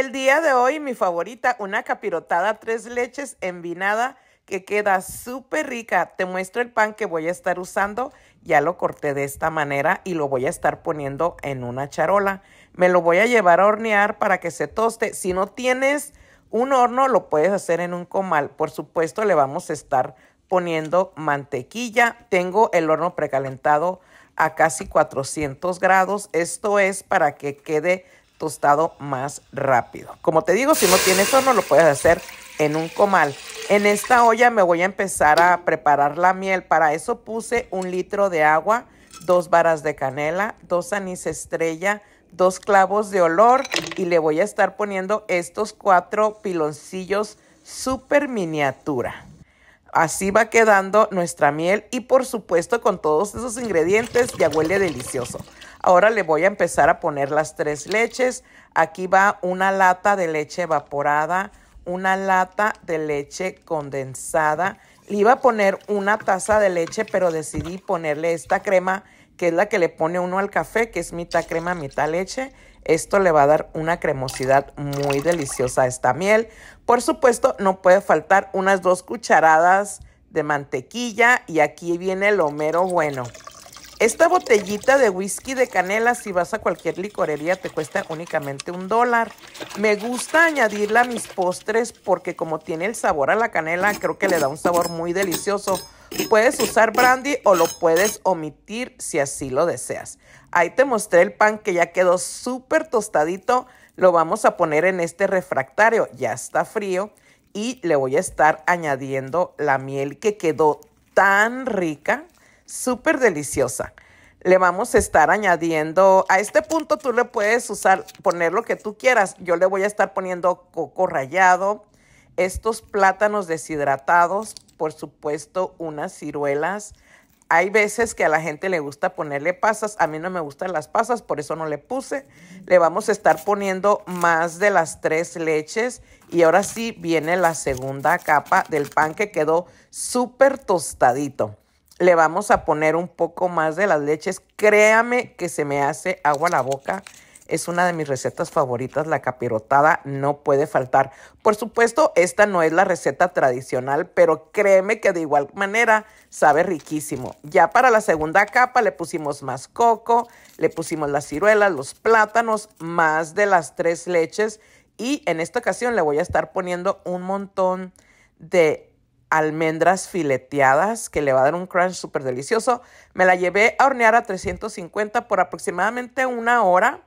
El día de hoy, mi favorita, una capirotada tres leches envinada que queda súper rica. Te muestro el pan que voy a estar usando. Ya lo corté de esta manera y lo voy a estar poniendo en una charola. Me lo voy a llevar a hornear para que se toste. Si no tienes un horno, lo puedes hacer en un comal. Por supuesto, le vamos a estar poniendo mantequilla. Tengo el horno precalentado a casi 400 grados. Esto es para que quede tostado más rápido. Como te digo, si no tienes no lo puedes hacer en un comal. En esta olla me voy a empezar a preparar la miel. Para eso puse un litro de agua, dos varas de canela, dos anís estrella, dos clavos de olor y le voy a estar poniendo estos cuatro piloncillos super miniatura. Así va quedando nuestra miel y por supuesto con todos esos ingredientes ya huele delicioso. Ahora le voy a empezar a poner las tres leches. Aquí va una lata de leche evaporada, una lata de leche condensada. Le iba a poner una taza de leche, pero decidí ponerle esta crema que es la que le pone uno al café, que es mitad crema, mitad leche. Esto le va a dar una cremosidad muy deliciosa a esta miel. Por supuesto, no puede faltar unas dos cucharadas de mantequilla y aquí viene lo mero bueno. Esta botellita de whisky de canela, si vas a cualquier licorería, te cuesta únicamente un dólar. Me gusta añadirla a mis postres porque como tiene el sabor a la canela, creo que le da un sabor muy delicioso. Puedes usar brandy o lo puedes omitir si así lo deseas. Ahí te mostré el pan que ya quedó súper tostadito. Lo vamos a poner en este refractario. Ya está frío y le voy a estar añadiendo la miel que quedó tan rica súper deliciosa. Le vamos a estar añadiendo, a este punto tú le puedes usar, poner lo que tú quieras. Yo le voy a estar poniendo coco rallado, estos plátanos deshidratados, por supuesto unas ciruelas. Hay veces que a la gente le gusta ponerle pasas, a mí no me gustan las pasas, por eso no le puse. Le vamos a estar poniendo más de las tres leches y ahora sí viene la segunda capa del pan que quedó súper tostadito le vamos a poner un poco más de las leches. Créame que se me hace agua a la boca. Es una de mis recetas favoritas, la capirotada no puede faltar. Por supuesto, esta no es la receta tradicional, pero créeme que de igual manera sabe riquísimo. Ya para la segunda capa le pusimos más coco, le pusimos las ciruelas, los plátanos, más de las tres leches y en esta ocasión le voy a estar poniendo un montón de almendras fileteadas que le va a dar un crunch súper delicioso. Me la llevé a hornear a 350 por aproximadamente una hora.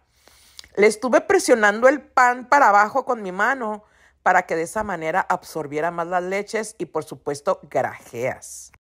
Le estuve presionando el pan para abajo con mi mano para que de esa manera absorbiera más las leches y por supuesto grajeas.